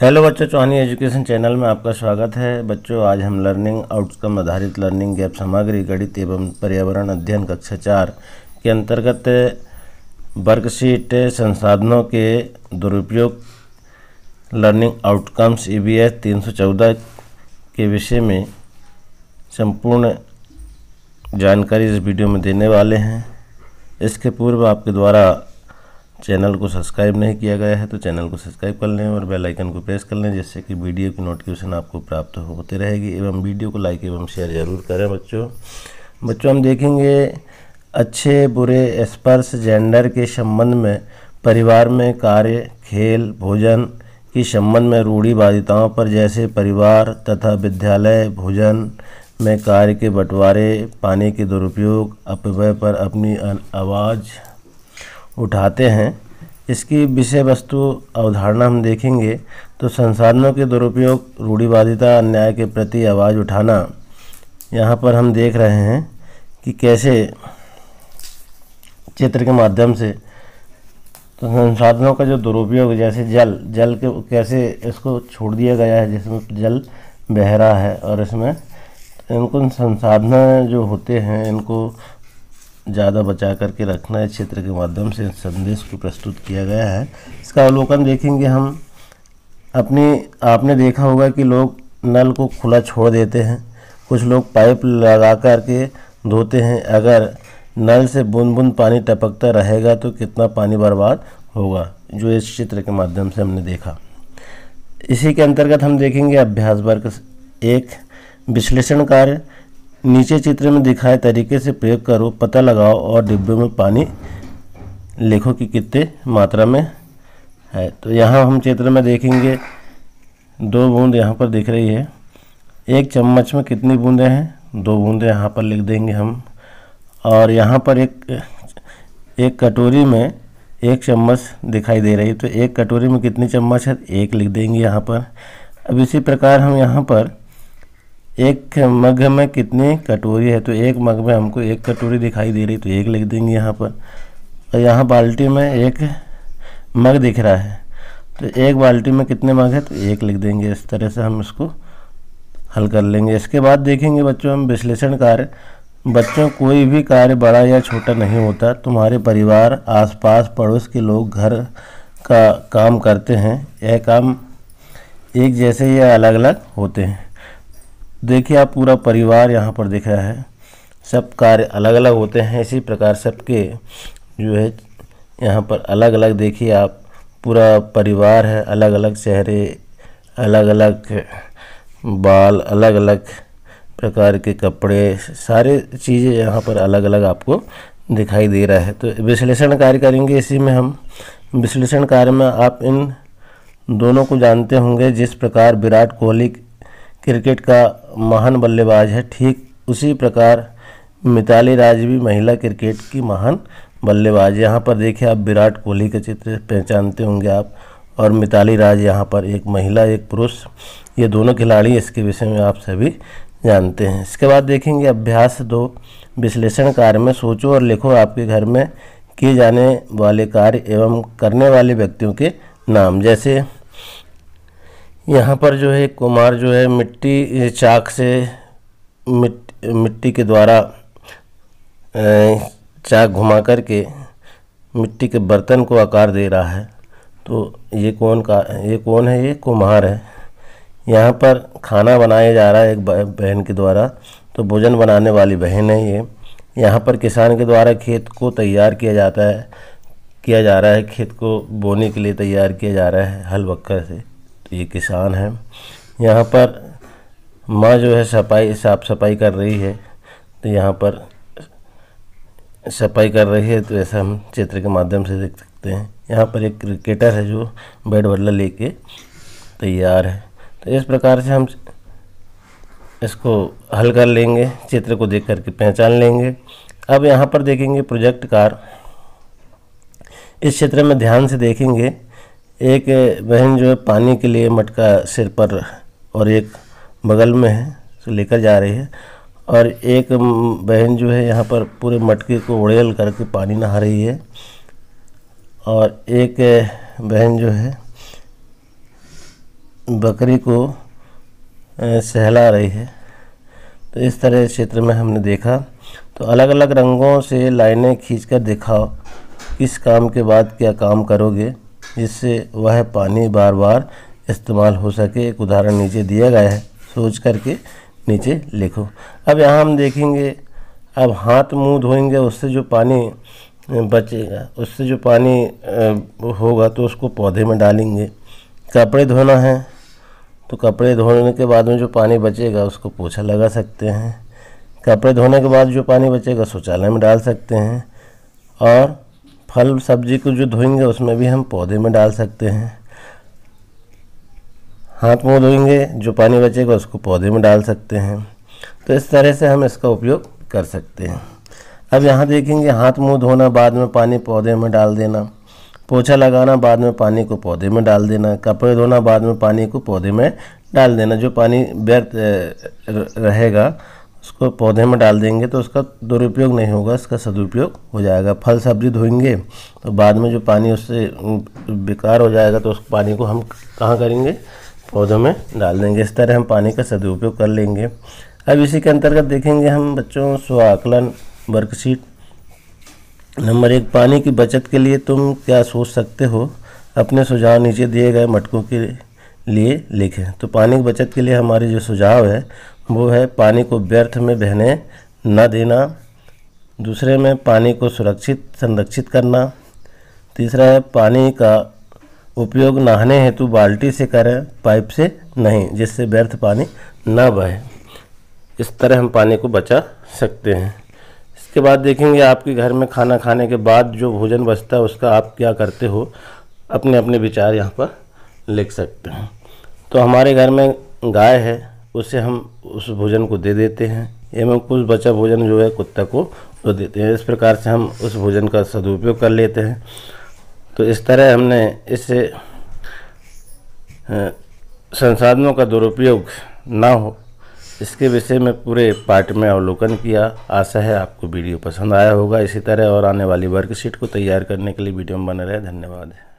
hello बच्चों चौहानी education channel में आपका स्वागत है बच्चों आज हम लर्निंग आउटकम आधारित लर्निंग गैप सामग्री गणित एवं पर्यावरण अध्ययन कक्षा चार के अंतर्गत वर्कशीट संसाधनों के दुरुपयोग learning outcomes E B S तीन के विषय में संपूर्ण जानकारी इस वीडियो में देने वाले हैं इसके पूर्व आपके द्वारा चैनल को सब्सक्राइब नहीं किया गया है तो चैनल को सब्सक्राइब कर लें और बेल आइकन को प्रेस कर लें जिससे कि वीडियो की नोटिफिकेशन आपको प्राप्त होती रहेगी एवं वीडियो को लाइक एवं शेयर ज़रूर करें बच्चों बच्चों हम देखेंगे अच्छे बुरे स्पर्श जेंडर के संबंध में परिवार में कार्य खेल भोजन के संबंध में रूढ़िवादिताओं पर जैसे परिवार तथा विद्यालय भोजन में कार्य के बंटवारे पानी के दुरुपयोग अपव्यय पर अपनी आवाज़ उठाते हैं इसकी विषय वस्तु अवधारणा हम देखेंगे तो संसाधनों के दुरुपयोग रूढ़िवादिता अन्याय के प्रति आवाज़ उठाना यहाँ पर हम देख रहे हैं कि कैसे चित्र के माध्यम से तो संसाधनों का जो दुरुपयोग जैसे जल जल के कैसे इसको छोड़ दिया गया है जिसमें जल बह रहा है और इसमें इनको संसाधन जो होते हैं इनको ज़्यादा बचा करके रखना इस क्षेत्र के माध्यम से संदेश को प्रस्तुत किया गया है इसका अवलोकन देखेंगे हम अपने आपने देखा होगा कि लोग नल को खुला छोड़ देते हैं कुछ लोग पाइप लगा कर के धोते हैं अगर नल से बूंद बूंद पानी टपकता रहेगा तो कितना पानी बर्बाद होगा जो इस चित्र के माध्यम से हमने देखा इसी के अंतर्गत हम देखेंगे अभ्यास वर्ग एक विश्लेषण कार्य नीचे चित्र में दिखाए तरीके से प्रयोग करो पता लगाओ और डिब्बे में पानी लिखो कि कितने मात्रा में है तो यहाँ हम चित्र में देखेंगे दो बूंद यहाँ पर दिख रही है एक चम्मच में कितनी बूंदें हैं दो बूंदें यहाँ पर लिख देंगे हम और यहाँ पर एक एक कटोरी में एक चम्मच दिखाई दे रही है तो एक कटोरी में कितनी चम्मच है एक लिख देंगे यहाँ पर अब इसी प्रकार हम यहाँ पर एक मग में कितनी कटोरी है तो एक मग में हमको एक कटोरी दिखाई दे रही तो एक लिख देंगे यहाँ पर और यहाँ बाल्टी में एक मग दिख रहा है तो एक बाल्टी में कितने मग है तो एक लिख देंगे इस तरह से हम इसको हल कर लेंगे इसके बाद देखेंगे बच्चों हम विश्लेषण कार्य बच्चों कोई भी कार्य बड़ा या छोटा नहीं होता तुम्हारे परिवार आसपास पड़ोस के लोग घर का काम करते हैं यह काम एक जैसे या अलग अलग होते हैं देखिए आप पूरा परिवार यहाँ पर दिख रहा है सब कार्य अलग अलग होते हैं इसी प्रकार सबके जो है यहाँ पर अलग अलग देखिए आप पूरा परिवार है अलग अलग चेहरे अलग अलग बाल अलग अलग प्रकार के कपड़े सारे चीज़ें यहाँ पर अलग अलग आपको दिखाई दे रहा है तो विश्लेषण कार्य करेंगे इसी में हम विश्लेषण कार्य में आप इन दोनों को जानते होंगे जिस प्रकार विराट कोहली क्रिकेट का महान बल्लेबाज है ठीक उसी प्रकार मिताली राज भी महिला क्रिकेट की महान बल्लेबाज यहाँ पर देखिए आप विराट कोहली का चित्र पहचानते होंगे आप और मिताली राज यहाँ पर एक महिला एक पुरुष ये दोनों खिलाड़ी इसके विषय में आप सभी जानते हैं इसके बाद देखेंगे अभ्यास दो विश्लेषण कार्य में सोचो और लिखो आपके घर में किए जाने वाले कार्य एवं करने वाले व्यक्तियों के नाम जैसे यहाँ पर जो है कुम्हार जो है मिट्टी चाक से मिट मिट्टी के द्वारा चाक घुमा करके मिट्टी के बर्तन को आकार दे रहा है तो ये कौन का ये कौन है ये कुम्हार है यहाँ पर खाना बनाया जा रहा है एक बहन के द्वारा तो भोजन बनाने वाली बहन है ये यहाँ पर किसान के द्वारा खेत को तैयार किया जाता है किया जा रहा है खेत को बोने के लिए तैयार किया जा रहा है हल बक्कर से ये किसान है यहाँ पर माँ जो है सफाई साफ सफाई कर रही है तो यहाँ पर सफाई कर रही है तो ऐसा हम चित्र के माध्यम से देख सकते हैं यहाँ पर एक क्रिकेटर है जो बैट बल्ला लेके तैयार है तो इस प्रकार से हम इसको हल कर लेंगे चित्र को देख करके पहचान लेंगे अब यहाँ पर देखेंगे प्रोजेक्ट कार इस क्षेत्र में ध्यान से देखेंगे एक बहन जो है पानी के लिए मटका सिर पर और एक बगल में है तो लेकर जा रही है और एक बहन जो है यहाँ पर पूरे मटके को उड़ेल करके पानी नहा रही है और एक बहन जो है बकरी को सहला रही है तो इस तरह क्षेत्र में हमने देखा तो अलग अलग रंगों से लाइनें खींचकर दिखाओ किस काम के बाद क्या काम करोगे जिससे वह पानी बार बार इस्तेमाल हो सके एक उदाहरण नीचे दिया गया है सोच करके नीचे लिखो अब यहाँ हम देखेंगे अब हाथ मुंह धोएंगे उससे जो पानी बचेगा उससे जो पानी होगा तो उसको पौधे में डालेंगे कपड़े धोना है तो कपड़े धोने के बाद में जो पानी बचेगा उसको पोछा लगा सकते हैं कपड़े धोने के बाद जो पानी बचेगा शौचालय में डाल सकते हैं और फल सब्जी को जो धोएंगे उसमें भी हम पौधे में डाल सकते हैं हाथ मुँह धोएंगे जो पानी बचेगा उसको पौधे में डाल सकते हैं तो इस तरह से हम इसका उपयोग कर सकते हैं अब यहाँ देखेंगे हाथ मुँह धोना बाद में पानी पौधे में डाल देना पोछा लगाना बाद में पानी को पौधे में डाल देना कपड़े धोना बाद में पानी को पौधे में डाल देना जो पानी व्यर्थ रहेगा उसको पौधे में डाल देंगे तो उसका दुरुपयोग नहीं होगा इसका सदुपयोग हो जाएगा फल सब्जी धोएंगे तो बाद में जो पानी उससे बेकार हो जाएगा तो उस पानी को हम कहाँ करेंगे पौधों में डाल देंगे इस तरह हम पानी का सदुपयोग कर लेंगे अब इसी के अंतर्गत देखेंगे हम बच्चों आकलन वर्कशीट नंबर एक पानी की बचत के लिए तुम क्या सोच सकते हो अपने सुझाव नीचे दिए गए मटकों के लिए लिखें तो पानी की बचत के लिए हमारे जो सुझाव है वो है पानी को व्यर्थ में बहने न देना दूसरे में पानी को सुरक्षित संरक्षित करना तीसरा है पानी का उपयोग नहाने हेतु बाल्टी से करें पाइप से नहीं जिससे व्यर्थ पानी न बहे इस तरह हम पानी को बचा सकते हैं इसके बाद देखेंगे आपके घर में खाना खाने के बाद जो भोजन बचता है उसका आप क्या करते हो अपने अपने विचार यहाँ पर लिख सकते हैं तो हमारे घर में गाय है उसे हम उस भोजन को दे देते हैं एवं कुछ बचा भोजन जो है कुत्ता को तो देते हैं इस प्रकार से हम उस भोजन का सदुपयोग कर लेते हैं तो इस तरह हमने इस संसाधनों का दुरुपयोग ना हो इसके विषय में पूरे पार्ट में अवलोकन किया आशा है आपको वीडियो पसंद आया होगा इसी तरह और आने वाली वर्कशीट को तैयार करने के लिए वीडियो में बने रहे धन्यवाद